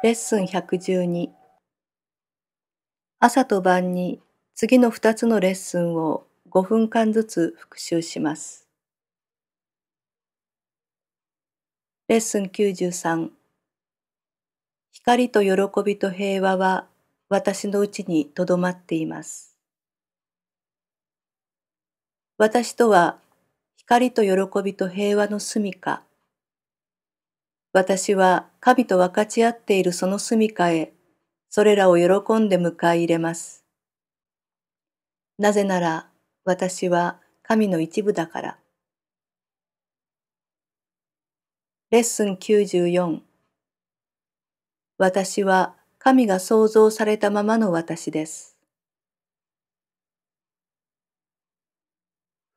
レッスン112朝と晩に次の2つのレッスンを5分間ずつ復習します。レッスン93光と喜びと平和は私のうちにとどまっています。私とは光と喜びと平和の住みか私は神と分かち合っているその住処へ、それらを喜んで迎え入れます。なぜなら私は神の一部だから。レッスン94私は神が創造されたままの私です。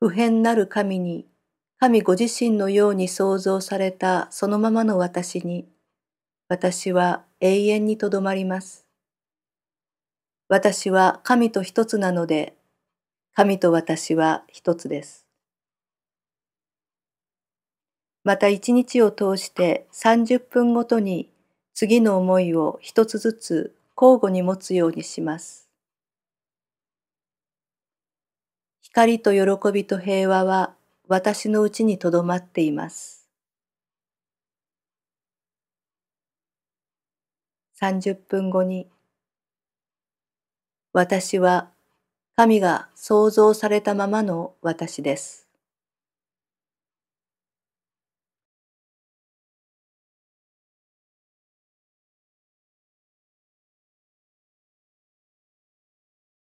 不変なる神に神ご自身のように創造されたそのままの私に、私は永遠にとどまります。私は神と一つなので、神と私は一つです。また一日を通して30分ごとに次の思いを一つずつ交互に持つようにします。光と喜びと平和は私のうちにとどまっています。30分後に私は神が創造されたままの私です。